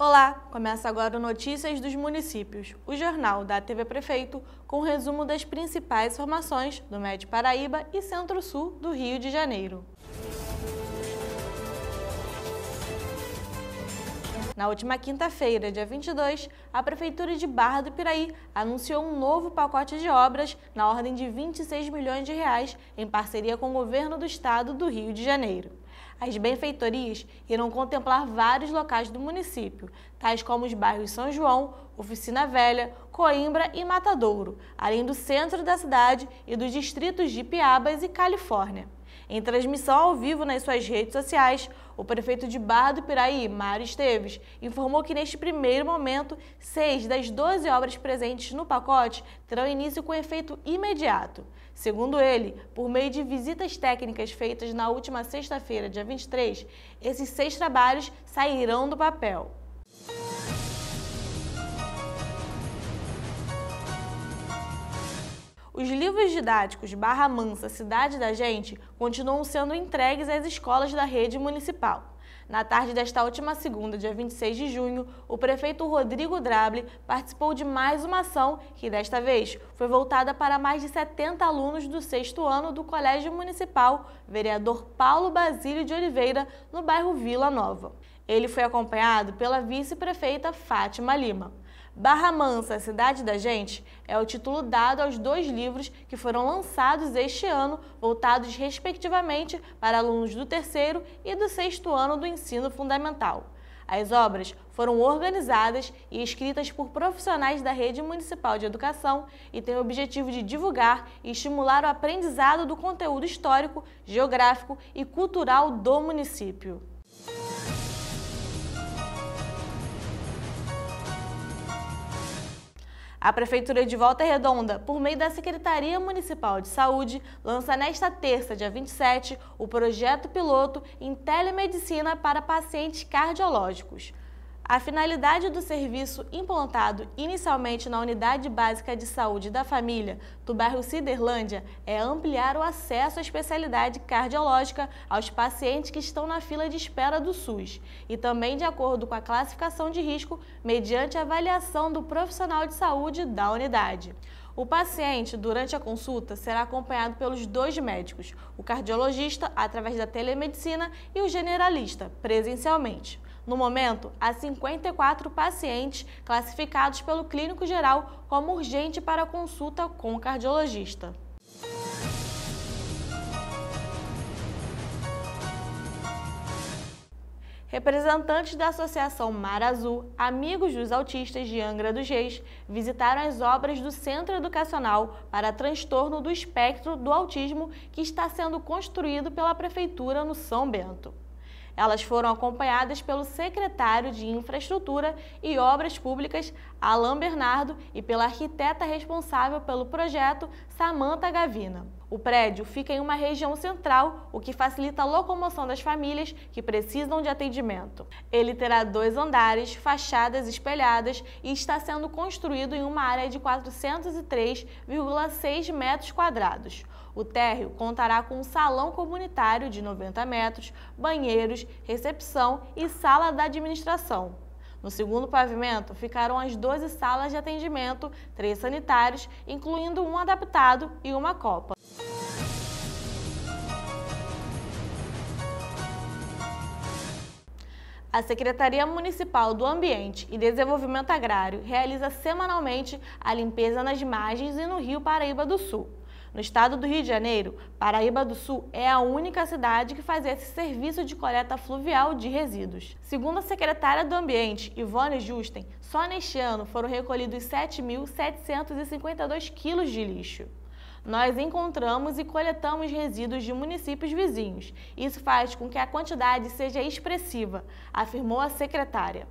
Olá, começa agora o Notícias dos Municípios, o jornal da TV Prefeito, com um resumo das principais formações do Médio Paraíba e Centro-Sul do Rio de Janeiro. Na última quinta-feira, dia 22, a Prefeitura de Barra do Piraí anunciou um novo pacote de obras na ordem de 26 milhões de reais em parceria com o governo do estado do Rio de Janeiro. As benfeitorias irão contemplar vários locais do município, tais como os bairros São João, Oficina Velha, Coimbra e Matadouro, além do centro da cidade e dos distritos de Piabas e Califórnia. Em transmissão ao vivo nas suas redes sociais, o prefeito de Bardo do Piraí, Mário Esteves, informou que neste primeiro momento, seis das 12 obras presentes no pacote terão início com efeito imediato. Segundo ele, por meio de visitas técnicas feitas na última sexta-feira, dia 23, esses seis trabalhos sairão do papel. Os livros didáticos Barra Mansa Cidade da Gente continuam sendo entregues às escolas da rede municipal. Na tarde desta última segunda, dia 26 de junho, o prefeito Rodrigo Drable participou de mais uma ação que, desta vez, foi voltada para mais de 70 alunos do sexto ano do Colégio Municipal Vereador Paulo Basílio de Oliveira, no bairro Vila Nova. Ele foi acompanhado pela vice-prefeita Fátima Lima. Barra Mansa, Cidade da Gente, é o título dado aos dois livros que foram lançados este ano, voltados respectivamente para alunos do terceiro e do sexto ano do ensino fundamental. As obras foram organizadas e escritas por profissionais da rede municipal de educação e têm o objetivo de divulgar e estimular o aprendizado do conteúdo histórico, geográfico e cultural do município. A Prefeitura de Volta Redonda, por meio da Secretaria Municipal de Saúde, lança nesta terça, dia 27, o projeto piloto em telemedicina para pacientes cardiológicos. A finalidade do serviço implantado inicialmente na Unidade Básica de Saúde da Família do bairro Ciderlândia é ampliar o acesso à especialidade cardiológica aos pacientes que estão na fila de espera do SUS e também de acordo com a classificação de risco mediante avaliação do profissional de saúde da unidade. O paciente, durante a consulta, será acompanhado pelos dois médicos, o cardiologista, através da telemedicina, e o generalista, presencialmente. No momento, há 54 pacientes classificados pelo clínico geral como urgente para consulta com o cardiologista. Representantes da Associação Mar Azul, Amigos dos Autistas de Angra dos Reis, visitaram as obras do Centro Educacional para Transtorno do Espectro do Autismo que está sendo construído pela Prefeitura no São Bento. Elas foram acompanhadas pelo secretário de Infraestrutura e Obras Públicas, Alain Bernardo, e pela arquiteta responsável pelo projeto, Samanta Gavina. O prédio fica em uma região central, o que facilita a locomoção das famílias que precisam de atendimento. Ele terá dois andares, fachadas espelhadas e está sendo construído em uma área de 403,6 metros quadrados. O térreo contará com um salão comunitário de 90 metros, banheiros, recepção e sala da administração. No segundo pavimento ficaram as 12 salas de atendimento, três sanitários, incluindo um adaptado e uma copa. A Secretaria Municipal do Ambiente e Desenvolvimento Agrário realiza semanalmente a limpeza nas margens e no Rio Paraíba do Sul. No estado do Rio de Janeiro, Paraíba do Sul é a única cidade que faz esse serviço de coleta fluvial de resíduos. Segundo a secretária do Ambiente, Ivone Justen, só neste ano foram recolhidos 7.752 quilos de lixo nós encontramos e coletamos resíduos de municípios vizinhos. Isso faz com que a quantidade seja expressiva, afirmou a secretária.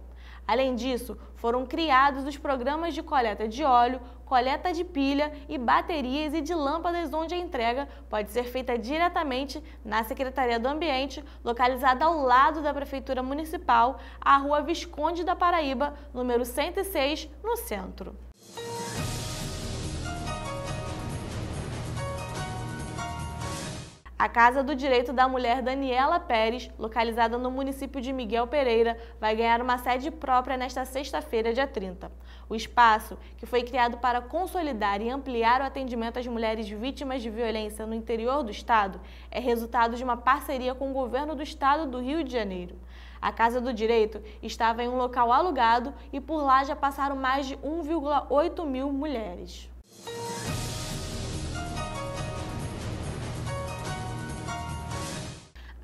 Além disso, foram criados os programas de coleta de óleo, coleta de pilha e baterias e de lâmpadas, onde a entrega pode ser feita diretamente na Secretaria do Ambiente, localizada ao lado da Prefeitura Municipal, à Rua Visconde da Paraíba, número 106, no centro. A Casa do Direito da Mulher Daniela Pérez, localizada no município de Miguel Pereira, vai ganhar uma sede própria nesta sexta-feira, dia 30. O espaço, que foi criado para consolidar e ampliar o atendimento às mulheres vítimas de violência no interior do estado, é resultado de uma parceria com o governo do estado do Rio de Janeiro. A Casa do Direito estava em um local alugado e por lá já passaram mais de 1,8 mil mulheres.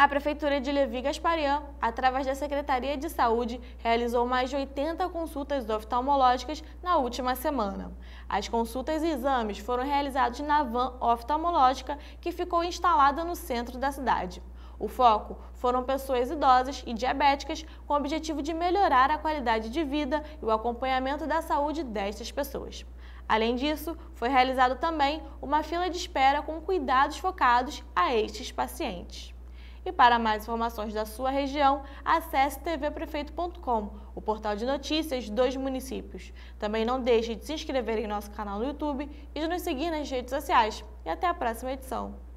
A Prefeitura de Levi Gasparian, através da Secretaria de Saúde, realizou mais de 80 consultas oftalmológicas na última semana. As consultas e exames foram realizados na van oftalmológica, que ficou instalada no centro da cidade. O foco foram pessoas idosas e diabéticas com o objetivo de melhorar a qualidade de vida e o acompanhamento da saúde destas pessoas. Além disso, foi realizado também uma fila de espera com cuidados focados a estes pacientes. E para mais informações da sua região, acesse tvprefeito.com, o portal de notícias dos municípios. Também não deixe de se inscrever em nosso canal no YouTube e de nos seguir nas redes sociais. E até a próxima edição.